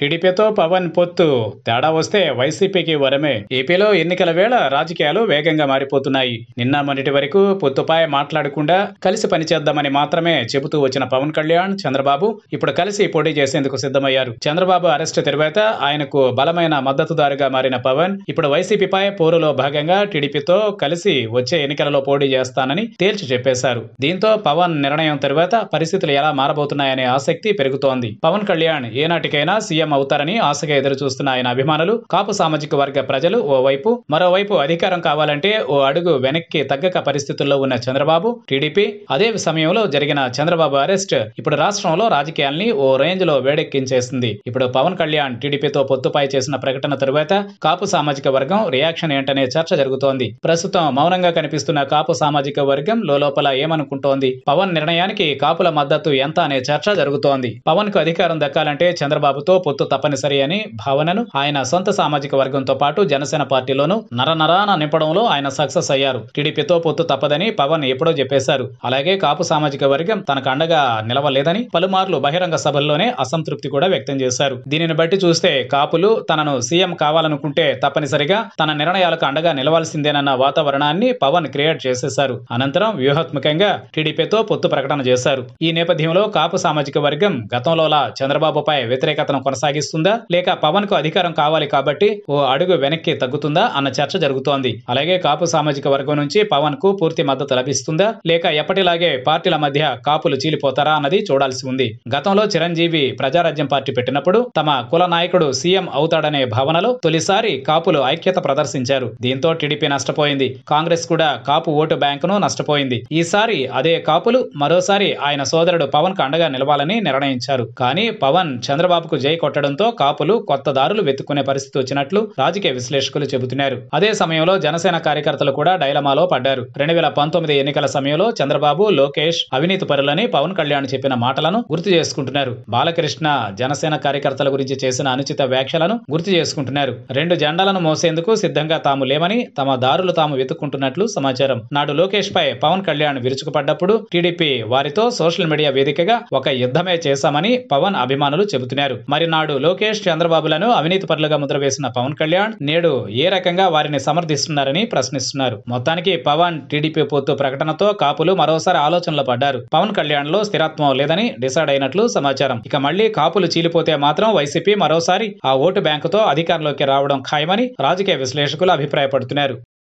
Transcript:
టీడీపీతో పవన్ పొత్తు తేడా వస్తే వైసీపీకి వరమే ఏపీలో ఎన్నికల వేళ రాజకీయాలు వేగంగా మారిపోతున్నాయి నిన్న మొన్నటి వరకు పొత్తుపై మాట్లాడకుండా కలిసి పనిచేద్దామని మాత్రమే చెబుతూ వచ్చిన పవన్ కళ్యాణ్ చంద్రబాబు ఇప్పుడు కలిసి పోటీ చేసేందుకు సిద్ధమయ్యారు చంద్రబాబు అరెస్టు తర్వాత ఆయనకు బలమైన మద్దతుదారుగా మారిన పవన్ ఇప్పుడు వైసీపీపై పోరులో భాగంగా టీడీపీతో కలిసి వచ్చే ఎన్నికలలో పోటీ చేస్తానని తేల్చి చెప్పేశారు దీంతో పవన్ నిర్ణయం తర్వాత పరిస్థితులు ఎలా మారబోతున్నాయనే ఆసక్తి పెరుగుతోంది పవన్ కళ్యాణ్ ఏనాటికైనా సీఎం సీఎం అవుతారని ఆశగా ఎదురుచూస్తున్న ఆయన అభిమానులు కాపు సామాజిక వర్గ ప్రజలు ఓవైపు మరోవైపు అధికారం కావాలంటే ఓ అడుగు వెనక్కి తగ్గక పరిస్థితుల్లో ఉన్న చంద్రబాబు టీడీపీ అదే సమయంలో జరిగిన చంద్రబాబు అరెస్ట్ ఇప్పుడు రాష్ట్రంలో రాజకీయాల్ని ఓ రేంజ్ లో వేడెక్కించేసింది ఇప్పుడు పవన్ కళ్యాణ్ టీడీపీతో పొత్తుపాయి చేసిన ప్రకటన తరువాత కాపు సామాజిక వర్గం రియాక్షన్ ఏంటనే చర్చ జరుగుతోంది ప్రస్తుతం మౌనంగా కనిపిస్తున్న కాపు సామాజిక వర్గం లోపల ఏమనుకుంటోంది పవన్ నిర్ణయానికి కాపుల మద్దతు ఎంత అనే చర్చ జరుగుతోంది పవన్ కు అధికారం దక్కాలంటే చంద్రబాబుతో పొత్తు గుర్తు తప్పనిసరి అని భావనను ఆయన సొంత సామాజిక వర్గంతో పాటు జనసేన పార్టీలోనూ నరనరాన నింపడంలో ఆయన సక్సెస్ అయ్యారు టీడీపీతో పొత్తు తప్పదని పవన్ ఎప్పుడో చెప్పేశారు అలాగే కాపు సామాజిక వర్గం తనకు అండగా నిలవలేదని పలుమార్లు బహిరంగ సభల్లోనే అసంతృప్తి కూడా వ్యక్తం చేశారు దీనిని బట్టి చూస్తే కాపులు తనను సీఎం కావాలనుకుంటే తప్పనిసరిగా తన నిర్ణయాలకు అండగా నిలవాల్సిందేనన్న వాతావరణాన్ని పవన్ క్రియేట్ చేసేశారు అనంతరం వ్యూహాత్మకంగా టీడీపీతో పొత్తు ప్రకటన చేశారు ఈ నేపథ్యంలో కాపు సామాజిక వర్గం గతంలోలా చంద్రబాబుపై వ్యతిరేకతను కొనసాగి కొనసాగిస్తుందా లేక పవన్ కు అధికారం కావాలి కాబట్టి ఓ అడుగు వెనక్కి తగ్గుతుందా అన్న చర్చ జరుగుతోంది అలాగే కాపు సామాజిక వర్గం నుంచి పవన్ కు పూర్తి మద్దతు లభిస్తుందా లేక ఎప్పటిలాగే పార్టీల మధ్య కాపులు చీలిపోతారా అన్నది చూడాల్సి ఉంది గతంలో చిరంజీవి ప్రజారాజ్యం పార్టీ పెట్టినప్పుడు తమ కుల నాయకుడు సీఎం అవుతాడనే భావనలో తొలిసారి కాపులు ఐక్యత ప్రదర్శించారు దీంతో టీడీపీ నష్టపోయింది కాంగ్రెస్ కూడా కాపు ఓటు బ్యాంకును నష్టపోయింది ఈసారి అదే కాపులు మరోసారి ఆయన సోదరుడు పవన్ కు అండగా నిలవాలని నిర్ణయించారు కానీ పవన్ చంద్రబాబుకు జై కొట్ట కొట్టడంతో కాపులు కొత్త దారులు వెతుక్కునే పరిస్థితి వచ్చినట్లు రాజకీయ విశ్లేషకులు చెబుతున్నారు అదే సమయంలో జనసేన కార్యకర్తలు కూడా డైలమాలో పడ్డారు రెండు వేల పంతొమ్మిది ఎన్నికల సమయంలో చంద్రబాబు లోకేష్ అవినీతి పరులని పవన్ కళ్యాణ్ చెప్పిన మాటలను గుర్తు చేసుకుంటున్నారు బాలకృష్ణ జనసేన కార్యకర్తల గురించి చేసిన అనుచిత వ్యాఖ్యలను గుర్తు చేసుకుంటున్నారు రెండు జెండాలను మోసేందుకు సిద్ధంగా తాము లేమని తమ దారులు తాము వెతుక్కుంటున్నట్లు సమాచారం నాడు లోకేష్ పై పవన్ కళ్యాణ్ విరుచుకుపడ్డప్పుడు టీడీపీ వారితో సోషల్ మీడియా వేదికగా ఒక యుద్ధమే చేశామని పవన్ అభిమానులు చెబుతున్నారు మరి నాడు నాడు లోకేష్ చంద్రబాబులను అవినీతి పరులుగా ముద్ర వేసిన పవన్ కళ్యాణ్ నేడు ఏ రకంగా వారిని సమర్థిస్తున్నారని ప్రశ్నిస్తున్నారు మొత్తానికి పవన్ టీడీపీ పొత్తు ప్రకటనతో కాపులు మరోసారి ఆలోచనలు పడ్డారు పవన్ కళ్యాణ్ లో స్థిరత్వం లేదని డిసైడ్ అయినట్లు సమాచారం ఇక మళ్లీ కాపులు చీలిపోతే మాత్రం వైసీపీ మరోసారి ఆ ఓటు బ్యాంకుతో అధికారంలోకి రావడం ఖాయమని రాజకీయ విశ్లేషకులు అభిప్రాయపడుతున్నారు